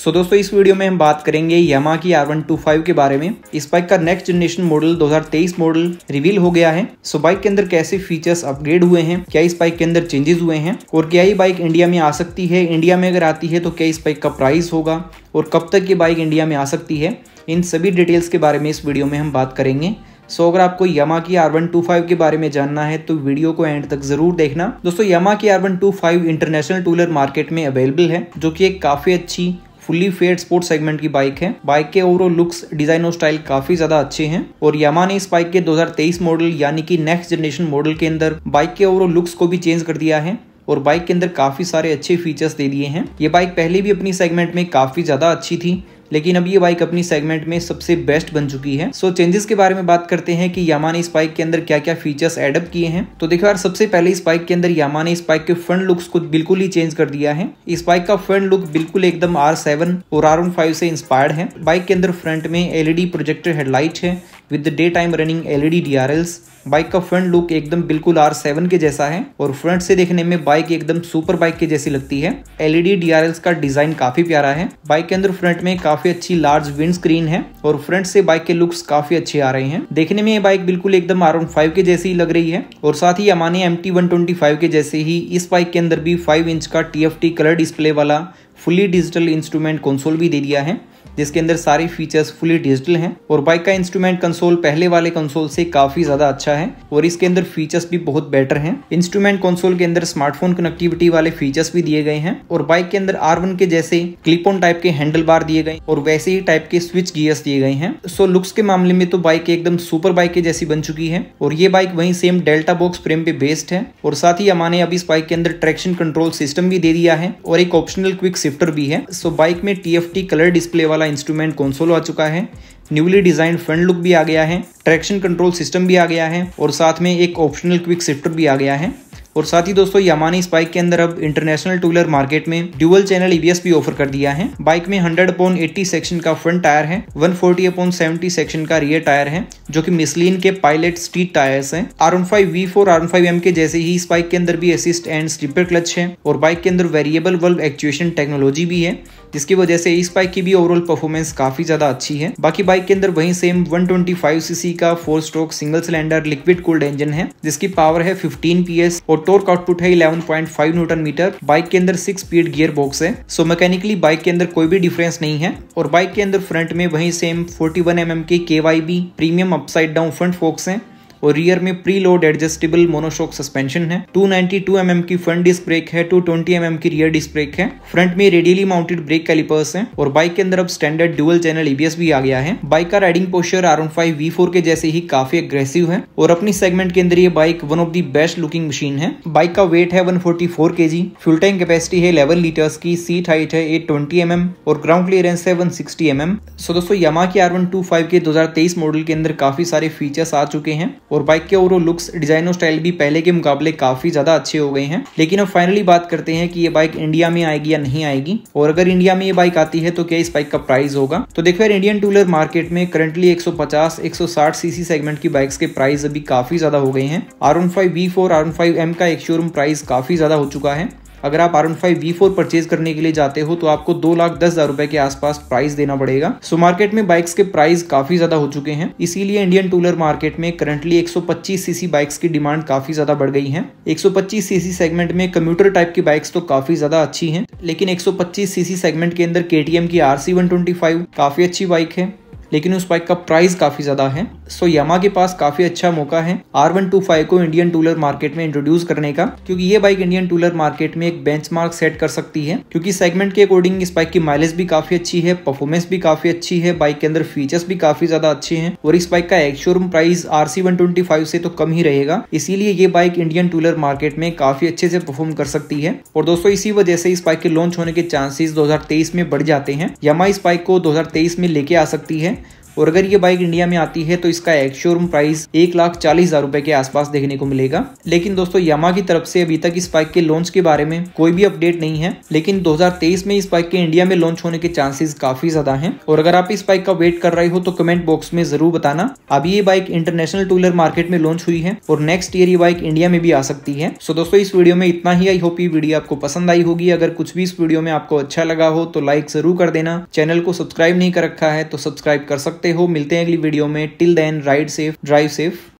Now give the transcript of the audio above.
सो so, दोस्तों इस video में हम बात करेंगे यमा की आर वन टू फाइव के बारे में इस बाइक का next generation model 2023 model reveal हो गया है सो so, बाइक के अंदर कैसे फीचर्स अपग्रेड हुए हैं क्या इस बाइक के अंदर चेंजेस हुए हैं और क्या ये बाइक इंडिया में आ सकती है इंडिया में अगर आती है तो क्या इस बाइक का प्राइस होगा और कब तक ये बाइक इंडिया में आ सकती है इन सभी डिटेल्स के बारे में इस वीडियो में हम बात करेंगे सो so, अगर आपको यमा की आर वन टू फाइव के बारे में जानना है तो वीडियो को एंड तक जरूर देखना दोस्तों यमा की फाइव इंटरनेशनल टूलर मार्केट में अवेलेबल है जो कि एक काफी अच्छी फुल्ली फेड स्पोर्ट सेगमेंट की बाइक है बाइक के ओवरऑल लुक्स डिजाइन और स्टाइल काफी ज्यादा अच्छे हैं और यमा ने इस बाइक के 2023 मॉडल यानी कि नेक्स्ट जनरेशन मॉडल के अंदर बाइक के ओवरऑल लुक्स को भी चेंज कर दिया है और बाइक के अंदर काफी सारे अच्छे फीचर्स दे दिए हैं ये बाइक पहले भी अपनी सेगमेंट में काफी ज्यादा अच्छी थी लेकिन अब ये बाइक अपनी सेगमेंट में सबसे बेस्ट बन चुकी है सो so, चेंजेस के बारे में बात करते हैं कि यामा ने इस बाइक के अंदर क्या क्या फीचर्स एडअप किए हैं तो देखो यार सबसे पहले इस बाइक के अंदर यामा ने इस बाइक के फ्रंट लुक्स को बिल्कुल ही चेंज कर दिया है इस बाइक का फ्रंट लुक बिल्कुल एकदम आर सेवन और आर फाइव से इंस्पायर्ड है बाइक के अंदर फ्रंट में एलईडी प्रोजेक्टर हेडलाइट है with day time running LED DRLs bike का फ्रंट लुक एकदम बिल्कुल आर सेवन के जैसा है और फ्रंट से देखने में बाइक एकदम सुपर बाइक के जैसी लगती है एलईडी डीआरएल्स e का डिजाइन काफी प्यारा है बाइक के अंदर फ्रंट में काफी अच्छी लार्ज विंड स्क्रीन है और फ्रंट से बाइक के लुक्स काफी अच्छे आ रहे हैं देखने में ये बाइक बिल्कुल एकदम आर फाइव के जैसी लग रही है और साथ ही अमाने M T one twenty five के जैसे ही इस बाइक के अंदर भी फाइव इंच का T F T colour display वाला फुली डिजिटल इंस्ट्रूमेंट कंसोल भी दे दिया है जिसके अंदर सारे फीचर्स फुली डिजिटल हैं और बाइक का इंस्ट्रूमेंट कंसोल पहले वाले कंसोल से काफी ज्यादा अच्छा है और इसके अंदर फीचर्स भी बहुत बेटर हैं इंस्ट्रूमेंट कंसोल के अंदर स्मार्टफोन कनेक्टिविटी वाले फीचर्स भी दिए गए हैं और बाइक के अंदर आर के जैसे क्लिप ऑन टाइप के हैंडल बार दिए गए और वैसे ही टाइप के स्विच गियर्स दिए गए हैं सो लुक्स के मामले में तो बाइक एकदम सुपर बाइक के जैसी बन चुकी है और ये बाइक वही सेम डेल्टा बॉक्स फ्रेम पे बेस्ड है और साथ ही हमारे अभी अब इस बाइक के अंदर ट्रैक्शन कंट्रोल सिस्टम भी दे दिया है और एक ऑप्शनल क्विक शिफ्टर भी है सो बाइक में टी कलर डिस्प्ले वाला वाला इंस्ट्रूमेंट कंसोल आ चुका है न्यूली डिजाइन फ्रंट लुक भी आ गया है ट्रैक्शन कंट्रोल सिस्टम भी आ गया है और साथ में एक ऑप्शनल क्विक शिफ्टर भी आ गया है और साथ ही दोस्तों यामानी बाइक के अंदर अब इंटरनेशनल टू व्हीलर मार्केट में ड्यूअल चैनल ईबीएस भी ऑफर कर दिया है बाइक में हंड्रेड अपॉन एट्टी सेक्शन का फ्रंट टायर है one forty upon seventy section का रियर टायर है जो की मिसलिन के पायलट स्ट्रीट टायर्स है R one five V four R one five M के जैसे ही इस बाइक के अंदर भी असिस्ट एंड स्लीपर क्लच है और बाइक के अंदर वेरिएबल वर्ल्ड एक्चुएशन टेक्नोलॉजी भी है जिसकी वजह से इस बाइक की भी ओवरऑल परफॉर्मेंस काफी ज्यादा अच्छी है बाकी बाइक के अंदर वही सेम 125 सीसी का four stroke single cylinder liquid cooled engine है जिसकी पावर है 15 पीएस और टोर्क आउटपुट है 11.5 न्यूटन मीटर बाइक के अंदर सिक्स स्पीड गियर बॉक्स है सो मैकेनिकली बाइक के अंदर कोई भी डिफरेंस नहीं है और बाइक के अंदर फ्रंट में वही सेम 41 एम mm के के premium upside down front forks है और रियर में pre load adjustable monoshock suspension है 292 mm की फ्रंट डिस्क ब्रेक है 220 mm की रियर डिस्क ब्रेक है फ्रंट में रेडियली माउंटेड ब्रेक कैलिपर्स है और बाइक के अंदर अब स्टैंडर्ड ड्यूअल चैनल ईबीएस भी आ गया है बाइक का riding posture R five V four के जैसे ही काफी अग्रेसिव है और अपनी सेगमेंट के अंदर ये bike one of the best looking machine है बाइक का वेट है 144 केजी फ्यूल टैंक कैपेसिटी है इलेवन लीटर्स की सीट हाइट है एट एम mm और ग्राउंड क्लियरेंस है वन एम एम सो दोस्तों यमा की फाइव के तेईस मॉडल के अंदर काफी सारे फीचर्स आ चुके हैं और बाइक के ओवरऑल लुक्स डिजाइन और स्टाइल भी पहले के मुकाबले काफी ज्यादा अच्छे हो गए हैं लेकिन अब फाइनली बात करते हैं कि ये बाइक इंडिया में आएगी या नहीं आएगी और अगर इंडिया में ये बाइक आती है तो क्या इस बाइक का प्राइस होगा तो देखो यार इंडियन टू व्हीलर मार्केट में करंटली 150 160 सीसी सेगमेंट की बाइक्स के प्राइस अभी काफी ज्यादा हो गए हैं R one five V four R one five M का एक शोरूम प्राइस काफी ज्यादा हो चुका है अगर आप R one five V four purchase करने के लिए जाते हो तो आपको दो लाख दस हजार रुपए के आसपास प्राइस देना पड़ेगा सो मार्केट में बाइक्स के प्राइस काफी ज्यादा हो चुके हैं इसीलिए इंडियन टूलर मार्केट में करंटली 125 सीसी बाइक्स की डिमांड काफी ज्यादा बढ़ गई है 125 सीसी सेगमेंट में कंप्यूटर टाइप की बाइक्स तो काफी ज्यादा अच्छी है लेकिन एक सीसी सेगमेंट के अंदर के की आर सी काफी अच्छी बाइक है लेकिन उस बाइक का प्राइस काफी ज्यादा है सो यमा के पास काफी अच्छा मौका है आर वन टू फाइव को इंडियन टूलर मार्केट में इंट्रोड्यूस करने का क्योंकि ये बाइक इंडियन टूलर मार्केट में एक मार्क सेट कर सकती है क्योंकि सेगमेंट के अकॉर्डिंग इस बाइक की माइलेज भी काफी अच्छी है परफॉर्मेंस भी काफी अच्छी है बाइक के अंदर फीचर्स भी काफी ज्यादा अच्छे हैं और इस बाइक का एक्शोरूम प्राइस आर से तो कम ही रहेगा इसीलिए ये बाइक इंडियन टूलर मार्केट में काफी अच्छे से परफॉर्म कर सकती है और दोस्तों इसी वजह से इस बाइक के लॉन्च होने के चांसेस दो में बढ़ जाते हैं यमा इस बाइक को दो में लेके आ सकती है और अगर ये बाइक इंडिया में आती है तो इसका एक शोरूम प्राइस एक लाख चालीस हजार रुपए के आसपास देखने को मिलेगा लेकिन दोस्तों यामा की तरफ से अभी तक इस बाइक के लॉन्च के बारे में कोई भी अपडेट नहीं है लेकिन 2023 में इस बाइक के इंडिया में लॉन्च होने के चांसेस काफी ज्यादा है और अगर आप इस बाइक का वेट कर रहे हो तो कमेंट बॉक्स में जरूर बताना अभी ये बाइक इंटरनेशनल टूलर मार्केट में लॉन्च हुई है और नेक्स्ट ईयर ये बाइक इंडिया में भी आ सकती है सो दोस्तों इस वीडियो में इतना ही आई होप ये वीडियो आपको पसंद आई होगी अगर कुछ भी इस वीडियो में आपको अच्छा लगा हो तो लाइक जरूर कर देना चैनल को सब्सक्राइब नहीं कर रखा है तो सब्सक्राइब कर सकते सकते हो मिलते हैं अगली वीडियो में till then ride safe drive safe